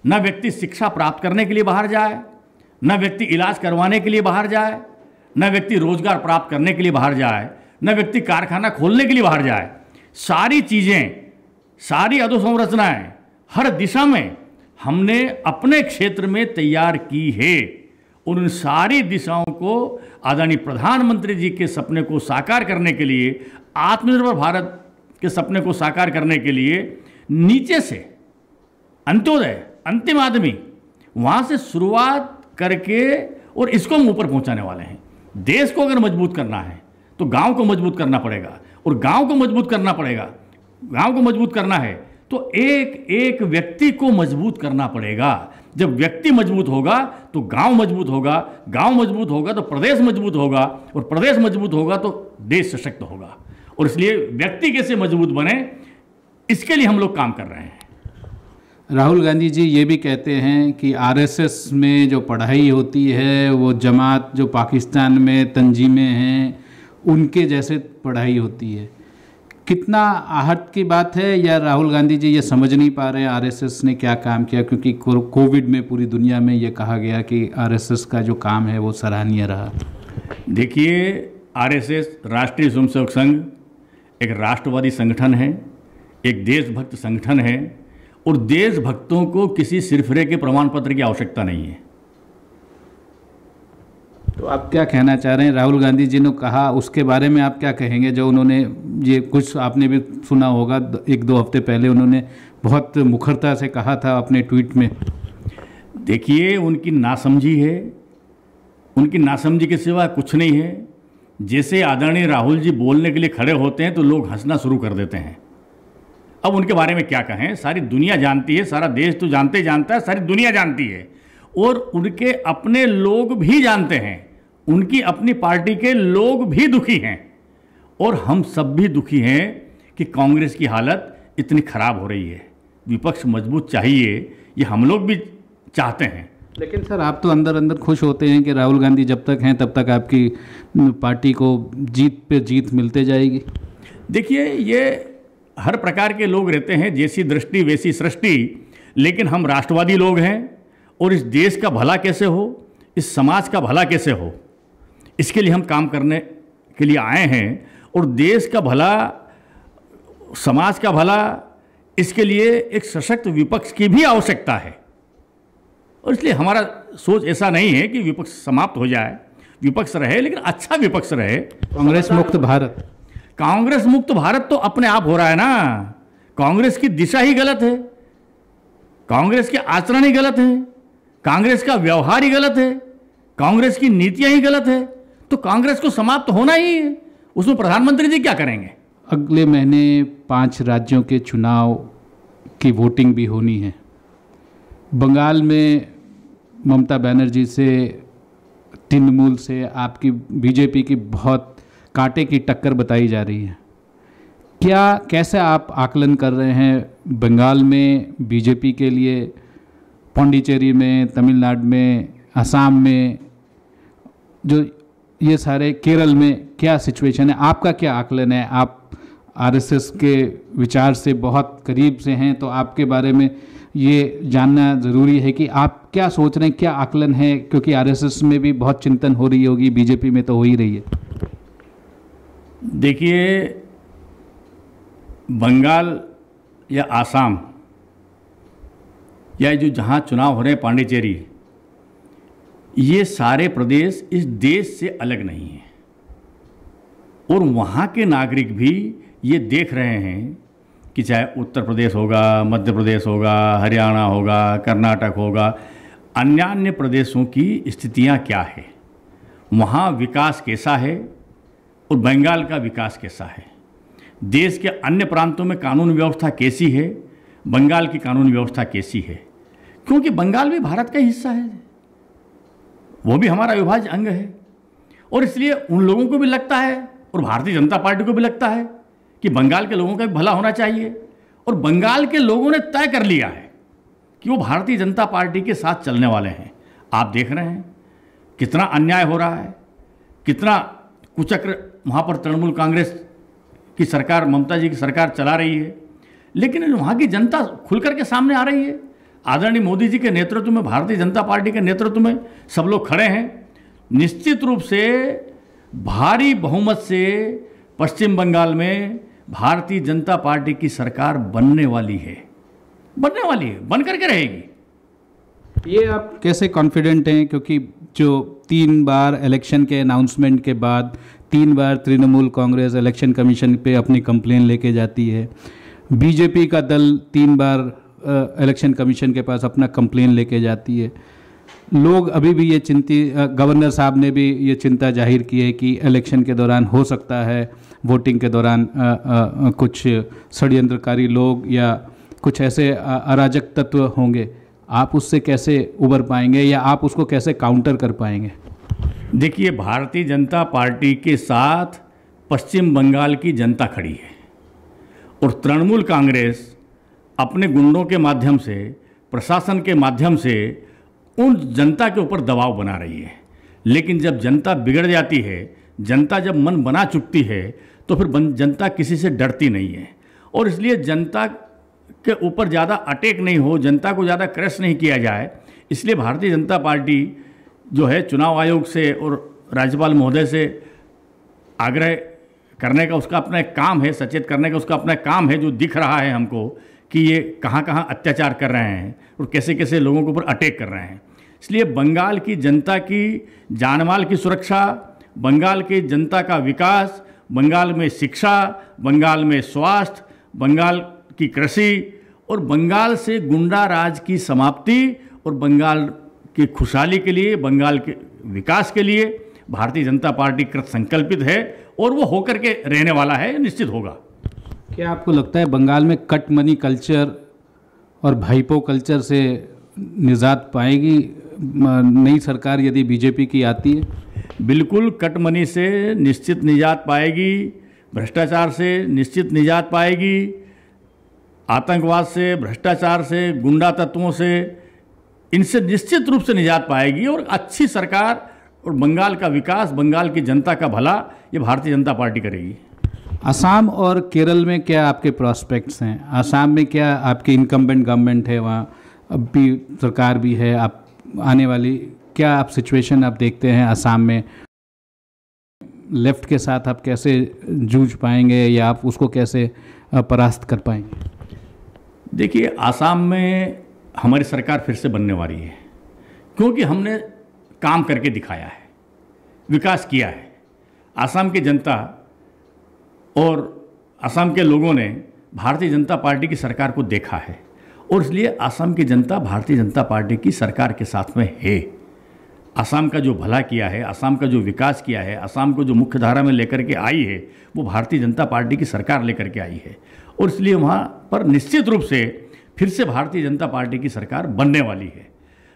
ना व्यक्ति शिक्षा प्राप्त करने के लिए बाहर जाए न व्यक्ति इलाज करवाने के लिए बाहर जाए न व्यक्ति रोजगार प्राप्त करने के लिए बाहर जाए न व्यक्ति कारखाना खोलने के लिए बाहर जाए सारी चीज़ें सारी अधोसंरचनाएँ हर दिशा में हमने अपने क्षेत्र में तैयार की है उन सारी दिशाओं को आदरणीय प्रधानमंत्री जी के सपने को साकार करने के लिए आत्मनिर्भर भारत के सपने को साकार करने के लिए नीचे से अंत्योदय अंतिम आदमी वहाँ से शुरुआत करके और इसको हम ऊपर पहुंचाने वाले हैं देश को अगर मजबूत करना है तो गांव को मजबूत करना पड़ेगा और गांव को मजबूत करना पड़ेगा गांव को मजबूत करना है तो एक एक व्यक्ति को मजबूत करना पड़ेगा जब व्यक्ति मजबूत होगा तो गांव मजबूत होगा गांव मजबूत होगा तो प्रदेश मजबूत होगा और प्रदेश मजबूत होगा तो देश सशक्त होगा और इसलिए व्यक्ति कैसे मजबूत बने इसके लिए हम लोग काम कर रहे हैं राहुल गांधी जी ये भी कहते हैं कि आरएसएस में जो पढ़ाई होती है वो जमात जो पाकिस्तान में तंजीमें हैं उनके जैसे पढ़ाई होती है कितना आहत की बात है या राहुल गांधी जी ये समझ नहीं पा रहे आरएसएस ने क्या काम किया क्योंकि कोविड में पूरी दुनिया में ये कहा गया कि आरएसएस का जो काम है वो सराहनीय रहा देखिए आरएसएस राष्ट्रीय स्वयंसेवक संघ एक राष्ट्रवादी संगठन है एक देशभक्त संगठन है और देशभक्तों को किसी सिरफिरे के प्रमाण पत्र की आवश्यकता नहीं है तो आप क्या कहना चाह रहे हैं राहुल गांधी जी ने कहा उसके बारे में आप क्या कहेंगे जो उन्होंने ये कुछ आपने भी सुना होगा एक दो हफ्ते पहले उन्होंने बहुत मुखरता से कहा था अपने ट्वीट में देखिए उनकी नासमझी है उनकी नासमझी के सिवा कुछ नहीं है जैसे आदरणीय राहुल जी बोलने के लिए खड़े होते हैं तो लोग हंसना शुरू कर देते हैं अब उनके बारे में क्या कहें सारी दुनिया जानती है सारा देश तो जानते जानता है सारी दुनिया जानती है और उनके अपने लोग भी जानते हैं उनकी अपनी पार्टी के लोग भी दुखी हैं और हम सब भी दुखी हैं कि कांग्रेस की हालत इतनी खराब हो रही है विपक्ष मजबूत चाहिए ये हम लोग भी चाहते हैं लेकिन सर आप तो अंदर अंदर खुश होते हैं कि राहुल गांधी जब तक हैं तब तक आपकी पार्टी को जीत पे जीत मिलते जाएगी देखिए ये हर प्रकार के लोग रहते हैं जैसी दृष्टि वैसी सृष्टि लेकिन हम राष्ट्रवादी लोग हैं और इस देश का भला कैसे हो इस समाज का भला कैसे हो इसके लिए हम काम करने के लिए आए हैं और देश का भला समाज का भला इसके लिए एक सशक्त विपक्ष की भी आवश्यकता है और इसलिए हमारा सोच ऐसा नहीं है कि विपक्ष समाप्त हो जाए विपक्ष रहे लेकिन अच्छा विपक्ष रहे कांग्रेस मुक्त भारत कांग्रेस मुक्त भारत तो अपने आप हो रहा है ना कांग्रेस की दिशा ही गलत है कांग्रेस के आचरण ही गलत है कांग्रेस का व्यवहार ही गलत है कांग्रेस की नीतियां ही गलत है तो कांग्रेस को समाप्त तो होना ही है उसमें प्रधानमंत्री जी क्या करेंगे अगले महीने पांच राज्यों के चुनाव की वोटिंग भी होनी है बंगाल में ममता बनर्जी से तृणमूल से आपकी बीजेपी की बहुत कांटे की टक्कर बताई जा रही है क्या कैसे आप आकलन कर रहे हैं बंगाल में बीजेपी के लिए पौंडीचेरी में तमिलनाडु में असम में जो ये सारे केरल में क्या सिचुएशन है आपका क्या आकलन है आप आरएसएस के विचार से बहुत करीब से हैं तो आपके बारे में ये जानना ज़रूरी है कि आप क्या सोच रहे हैं क्या आकलन है क्योंकि आरएसएस में भी बहुत चिंतन हो रही होगी बीजेपी में तो हो ही रही है देखिए बंगाल या आसाम या जो जहाँ चुनाव हो रहे हैं पांडिचेरी ये सारे प्रदेश इस देश से अलग नहीं हैं और वहाँ के नागरिक भी ये देख रहे हैं कि चाहे उत्तर प्रदेश होगा मध्य प्रदेश होगा हरियाणा होगा कर्नाटक होगा अन्य अन्य प्रदेशों की स्थितियाँ क्या है वहाँ विकास कैसा है और बंगाल का विकास कैसा है देश के अन्य प्रांतों में कानून व्यवस्था कैसी है बंगाल की कानून व्यवस्था कैसी है क्योंकि बंगाल भी भारत का हिस्सा है वो भी हमारा विभाज्य अंग है और इसलिए उन लोगों को भी लगता है और भारतीय जनता पार्टी को भी लगता है कि बंगाल के लोगों का भी भला होना चाहिए और बंगाल के लोगों ने तय कर लिया है कि वो भारतीय जनता पार्टी के साथ चलने वाले हैं आप देख रहे हैं कितना अन्याय हो रहा है कितना कुचक्र वहाँ पर तृणमूल कांग्रेस की सरकार ममता जी की सरकार चला रही है लेकिन वहाँ की जनता खुलकर के सामने आ रही है आदरणीय मोदी जी के नेतृत्व में भारतीय जनता पार्टी के नेतृत्व में सब लोग खड़े हैं निश्चित रूप से भारी बहुमत से पश्चिम बंगाल में भारतीय जनता पार्टी की सरकार बनने वाली है बनने वाली है बनकर के रहेगी ये आप कैसे कॉन्फिडेंट हैं क्योंकि जो तीन बार इलेक्शन के अनाउंसमेंट के बाद तीन बार तृणमूल कांग्रेस इलेक्शन कमीशन पे अपनी कंप्लेन लेके जाती है बीजेपी का दल तीन बार इलेक्शन कमीशन के पास अपना कंप्लेन लेके जाती है लोग अभी भी ये चिंतित गवर्नर साहब ने भी ये चिंता जाहिर की है कि इलेक्शन के दौरान हो सकता है वोटिंग के दौरान आ, आ, कुछ षडयंत्रकारी लोग या कुछ ऐसे अराजक तत्व होंगे आप उससे कैसे उबर पाएंगे या आप उसको कैसे काउंटर कर पाएंगे देखिए भारतीय जनता पार्टी के साथ पश्चिम बंगाल की जनता खड़ी है और तृणमूल कांग्रेस अपने गुंडों के माध्यम से प्रशासन के माध्यम से उन जनता के ऊपर दबाव बना रही है लेकिन जब जनता बिगड़ जाती है जनता जब मन बना चुकती है तो फिर जनता किसी से डरती नहीं है और इसलिए जनता के ऊपर ज़्यादा अटैक नहीं हो जनता को ज़्यादा क्रश नहीं किया जाए इसलिए भारतीय जनता पार्टी जो है चुनाव आयोग से और राज्यपाल महोदय से आग्रह करने का उसका अपना एक काम है सचेत करने का उसका अपना काम है जो दिख रहा है हमको कि ये कहाँ कहाँ अत्याचार कर रहे हैं और कैसे कैसे लोगों के ऊपर अटैक कर रहे हैं इसलिए बंगाल की जनता की जानमाल की सुरक्षा बंगाल की जनता का विकास बंगाल में शिक्षा बंगाल में स्वास्थ्य बंगाल की कृषि और बंगाल से गुंडा राज की समाप्ति और बंगाल की खुशहाली के लिए बंगाल के विकास के लिए भारतीय जनता पार्टी कृत संकल्पित है और वो होकर के रहने वाला है निश्चित होगा क्या आपको लगता है बंगाल में कट मनी कल्चर और भाईपो कल्चर से निजात पाएगी नई सरकार यदि बीजेपी की आती है बिल्कुल कट मनी से निश्चित निजात पाएगी भ्रष्टाचार से निश्चित निजात पाएगी आतंकवाद से भ्रष्टाचार से गुंडा तत्वों से इनसे निश्चित रूप से निजात पाएगी और अच्छी सरकार और बंगाल का विकास बंगाल की जनता का भला ये भारतीय जनता पार्टी करेगी असम और केरल में क्या आपके प्रॉस्पेक्ट्स हैं असम में क्या आपकी इनकम्बेंट गवर्नमेंट है वहाँ अब भी सरकार भी है आप आने वाली क्या आप सिचुएशन आप देखते हैं असम में लेफ्ट के साथ आप कैसे जूझ पाएंगे या आप उसको कैसे परास्त कर पाएंगे देखिए आसाम में हमारी सरकार फिर से बनने वाली है क्योंकि हमने काम करके दिखाया है विकास किया है आसाम की जनता और आसाम के लोगों ने भारतीय जनता पार्टी की सरकार को देखा है और इसलिए आसाम की जनता भारतीय जनता पार्टी की सरकार के साथ में है आसाम का जो भला किया है आसाम का जो विकास किया है आसाम को जो मुख्यधारा में लेकर के आई है वो भारतीय जनता पार्टी की सरकार लेकर के आई है और इसलिए वहाँ पर निश्चित रूप से फिर से भारतीय जनता पार्टी की सरकार बनने वाली है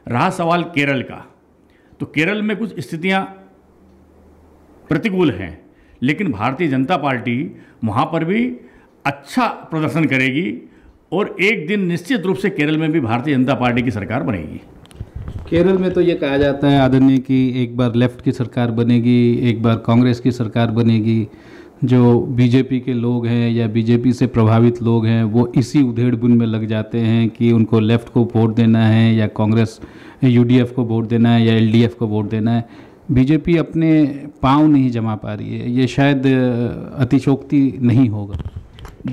रहा सवाल केरल का तो केरल में कुछ स्थितियाँ प्रतिकूल हैं लेकिन भारतीय जनता पार्टी वहाँ पर भी अच्छा प्रदर्शन करेगी और एक दिन निश्चित रूप से केरल में भी भारतीय जनता पार्टी की सरकार बनेगी केरल में तो ये कहा जाता है आदरणीय की एक बार लेफ्ट की सरकार बनेगी एक बार कांग्रेस की सरकार बनेगी जो बीजेपी के लोग हैं या बीजेपी से प्रभावित लोग हैं वो इसी उधेड़ बुन में लग जाते हैं कि उनको लेफ़्ट को वोट देना है या कांग्रेस यूडीएफ को वोट देना है या एलडीएफ को वोट देना है बीजेपी अपने पाँव नहीं जमा पा रही है ये शायद अतिशोक्ति नहीं होगा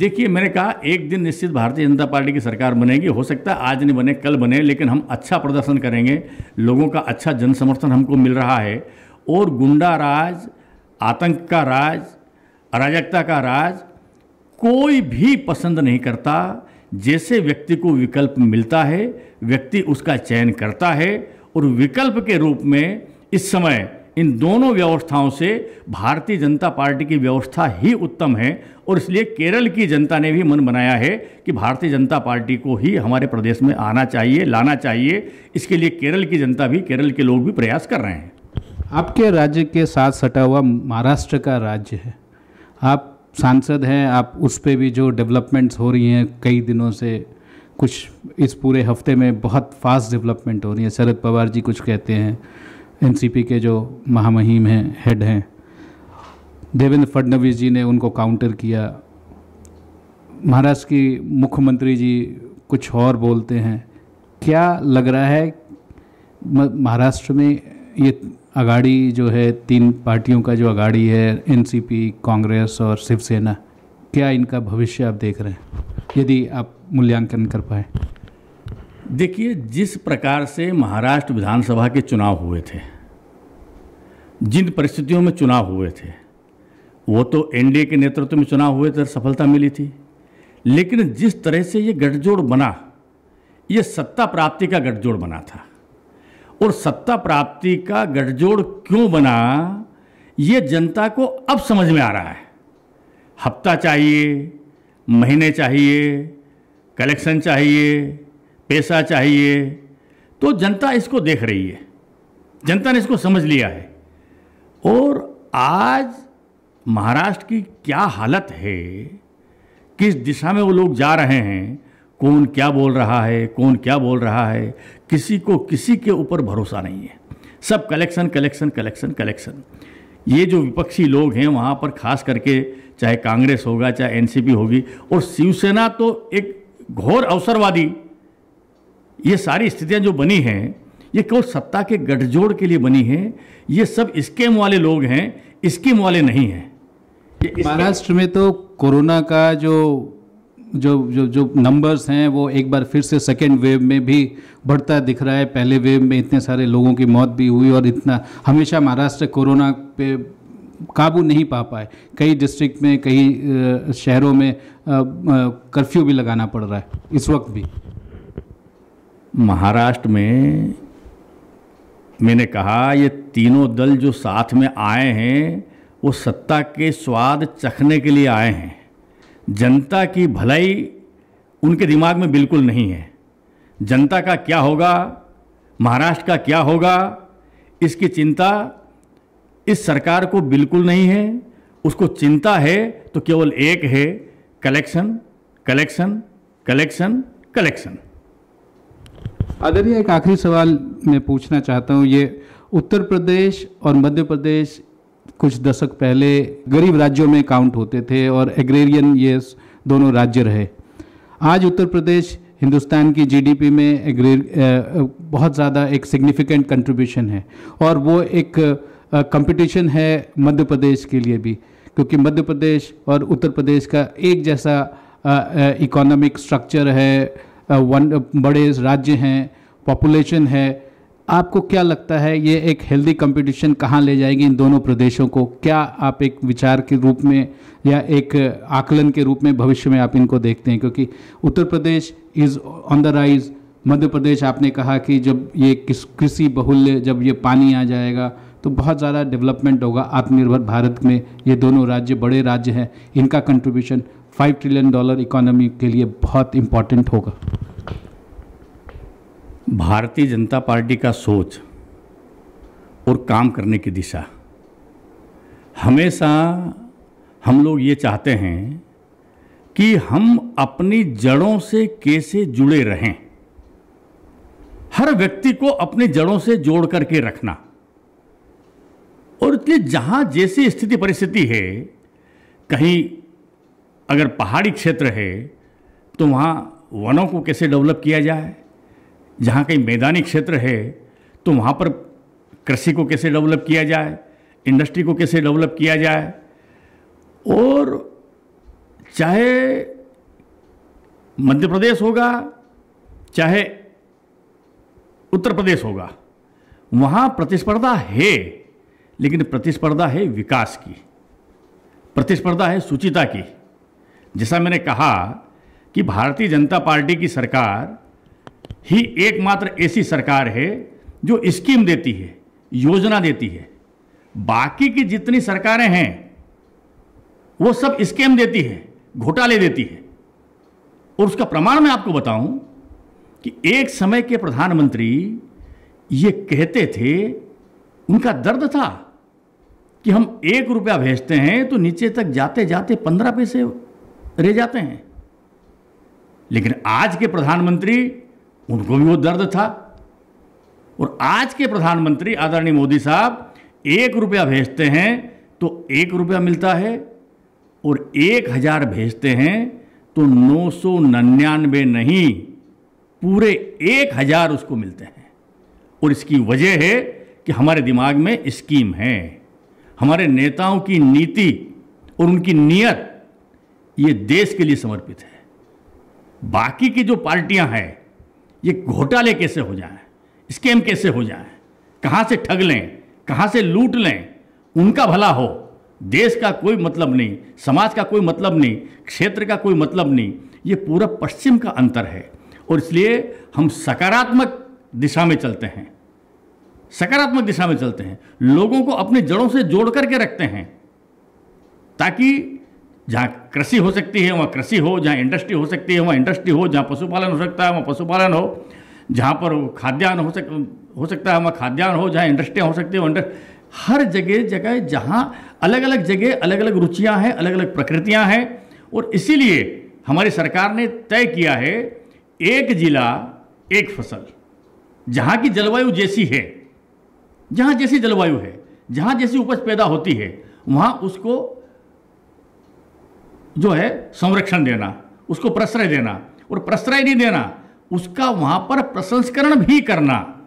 देखिए मैंने कहा एक दिन निश्चित भारतीय जनता पार्टी की सरकार बनेगी हो सकता है आज नहीं बने कल बने लेकिन हम अच्छा प्रदर्शन करेंगे लोगों का अच्छा जन समर्थन हमको मिल रहा है और गुंडा राज आतंक का राज अराजकता का राज कोई भी पसंद नहीं करता जैसे व्यक्ति को विकल्प मिलता है व्यक्ति उसका चयन करता है और विकल्प के रूप में इस समय इन दोनों व्यवस्थाओं से भारतीय जनता पार्टी की व्यवस्था ही उत्तम है और इसलिए केरल की जनता ने भी मन बनाया है कि भारतीय जनता पार्टी को ही हमारे प्रदेश में आना चाहिए लाना चाहिए इसके लिए केरल की जनता भी केरल के लोग भी प्रयास कर रहे हैं आपके राज्य के साथ सटा हुआ महाराष्ट्र का राज्य है आप सांसद हैं आप उस पर भी जो डेवलपमेंट्स हो रही हैं कई दिनों से कुछ इस पूरे हफ्ते में बहुत फास्ट डेवलपमेंट हो रही है शरद पवार जी कुछ कहते हैं एनसीपी के जो महामहिम हैं हेड हैं देवेंद्र फडणवीस जी ने उनको काउंटर किया महाराष्ट्र की मुख्यमंत्री जी कुछ और बोलते हैं क्या लग रहा है महाराष्ट्र में ये अगाड़ी जो है तीन पार्टियों का जो अगाड़ी है एनसीपी कांग्रेस और शिवसेना क्या इनका भविष्य आप देख रहे हैं यदि आप मूल्यांकन कर पाए देखिए जिस प्रकार से महाराष्ट्र विधानसभा के चुनाव हुए थे जिन परिस्थितियों में चुनाव हुए थे वो तो एनडीए के नेतृत्व में चुनाव हुए थे सफलता मिली थी लेकिन जिस तरह से ये गठजोड़ बना ये सत्ता प्राप्ति का गठजोड़ बना था और सत्ता प्राप्ति का गठजोड़ क्यों बना ये जनता को अब समझ में आ रहा है हफ्ता चाहिए महीने चाहिए कलेक्शन चाहिए पैसा चाहिए तो जनता इसको देख रही है जनता ने इसको समझ लिया है और आज महाराष्ट्र की क्या हालत है किस दिशा में वो लोग जा रहे हैं कौन क्या बोल रहा है कौन क्या बोल रहा है किसी को किसी के ऊपर भरोसा नहीं है सब कलेक्शन कलेक्शन कलेक्शन कलेक्शन ये जो विपक्षी लोग हैं वहाँ पर खास करके चाहे कांग्रेस होगा चाहे एनसीपी होगी और शिवसेना तो एक घोर अवसरवादी ये सारी स्थितियाँ जो बनी हैं ये केवल सत्ता के गठजोड़ के लिए बनी हैं ये सब स्केम वाले लोग हैं स्कीम वाले नहीं हैं महाराष्ट्र में तो कोरोना का जो जो जो जो नंबर्स हैं वो एक बार फिर से सेकेंड वेव में भी बढ़ता दिख रहा है पहले वेव में इतने सारे लोगों की मौत भी हुई और इतना हमेशा महाराष्ट्र कोरोना पे काबू नहीं पा पाए कई डिस्ट्रिक्ट में कई शहरों में कर्फ्यू भी लगाना पड़ रहा है इस वक्त भी महाराष्ट्र में मैंने कहा ये तीनों दल जो साथ में आए हैं वो सत्ता के स्वाद चखने के लिए आए हैं जनता की भलाई उनके दिमाग में बिल्कुल नहीं है जनता का क्या होगा महाराष्ट्र का क्या होगा इसकी चिंता इस सरकार को बिल्कुल नहीं है उसको चिंता है तो केवल एक है कलेक्शन कलेक्शन कलेक्शन कलेक्शन आदरणीय एक आखिरी सवाल मैं पूछना चाहता हूँ ये उत्तर प्रदेश और मध्य प्रदेश कुछ दशक पहले गरीब राज्यों में काउंट होते थे और एग्रेरियन ये दोनों राज्य रहे आज उत्तर प्रदेश हिंदुस्तान की जीडीपी में एग्रे बहुत ज़्यादा एक सिग्निफिकेंट कंट्रीब्यूशन है और वो एक कंपटीशन है मध्य प्रदेश के लिए भी क्योंकि मध्य प्रदेश और उत्तर प्रदेश का एक जैसा इकोनॉमिक स्ट्रक्चर है वन बड़े राज्य हैं पॉपुलेशन है आपको क्या लगता है ये एक हेल्दी कंपटीशन कहाँ ले जाएगी इन दोनों प्रदेशों को क्या आप एक विचार के रूप में या एक आकलन के रूप में भविष्य में आप इनको देखते हैं क्योंकि Uttar Pradesh is on the rise Madhya Pradesh आपने कहा कि जब ये कृषि बहुल्य जब ये पानी आ जाएगा तो बहुत ज़्यादा डेवलपमेंट होगा आत्मनिर्भर भारत में ये दोनों राज्य बड़े राज्य हैं इनका contribution five trillion dollar economy के लिए बहुत इंपॉर्टेंट होगा भारतीय जनता पार्टी का सोच और काम करने की दिशा हमेशा हम लोग ये चाहते हैं कि हम अपनी जड़ों से कैसे जुड़े रहें हर व्यक्ति को अपनी जड़ों से जोड़ करके रखना और इसलिए जहाँ जैसी स्थिति परिस्थिति है कहीं अगर पहाड़ी क्षेत्र है तो वहाँ वनों को कैसे डेवलप किया जाए जहाँ कहीं मैदानी क्षेत्र है तो वहाँ पर कृषि को कैसे डेवलप किया जाए इंडस्ट्री को कैसे डेवलप किया जाए और चाहे मध्य प्रदेश होगा चाहे उत्तर प्रदेश होगा वहाँ प्रतिस्पर्धा है लेकिन प्रतिस्पर्धा है विकास की प्रतिस्पर्धा है सुचिता की जैसा मैंने कहा कि भारतीय जनता पार्टी की सरकार ही एकमात्र ऐसी सरकार है जो स्कीम देती है योजना देती है बाकी की जितनी सरकारें हैं वो सब स्कीम देती है घोटाले देती है और उसका प्रमाण मैं आपको बताऊं कि एक समय के प्रधानमंत्री ये कहते थे उनका दर्द था कि हम एक रुपया भेजते हैं तो नीचे तक जाते जाते पंद्रह पैसे रह जाते हैं लेकिन आज के प्रधानमंत्री उनको भी वो दर्द था और आज के प्रधानमंत्री आदरणीय मोदी साहब एक रुपया भेजते हैं तो एक रुपया मिलता है और एक हज़ार भेजते हैं तो नौ सौ निन्यानवे नहीं पूरे एक हज़ार उसको मिलते हैं और इसकी वजह है कि हमारे दिमाग में स्कीम है हमारे नेताओं की नीति और उनकी नीयत ये देश के लिए समर्पित है बाकी की जो पार्टियां हैं ये घोटाले कैसे हो जाएं स्कैम कैसे हो जाएं कहाँ से ठग लें कहाँ से लूट लें उनका भला हो देश का कोई मतलब नहीं समाज का कोई मतलब नहीं क्षेत्र का कोई मतलब नहीं ये पूरा पश्चिम का अंतर है और इसलिए हम सकारात्मक दिशा में चलते हैं सकारात्मक दिशा में चलते हैं लोगों को अपनी जड़ों से जोड़ करके रखते हैं ताकि जहाँ कृषि हो सकती है वहाँ कृषि हो जहाँ इंडस्ट्री हो सकती है वहाँ इंडस्ट्री हो जहाँ पशुपालन हो सकता है वहाँ पशुपालन हो जहाँ पर खाद्यान्न हो सक हो सकता है वहाँ खाद्यान्न हो जहाँ इंडस्ट्रियाँ हो सकती है वहाँ हर जगह जगह जहाँ अलग अलग जगह अलग अलग रुचियाँ हैं अलग अलग प्रकृतियाँ हैं और इसीलिए हमारी सरकार ने तय किया है एक जिला एक फसल जहाँ की जलवायु जैसी है जहाँ जैसी जलवायु है जहाँ जैसी उपज पैदा होती है वहाँ उसको जो है संरक्षण देना उसको प्रश्रय देना और प्रश्रय नहीं देना उसका वहाँ पर प्रसंस्करण भी करना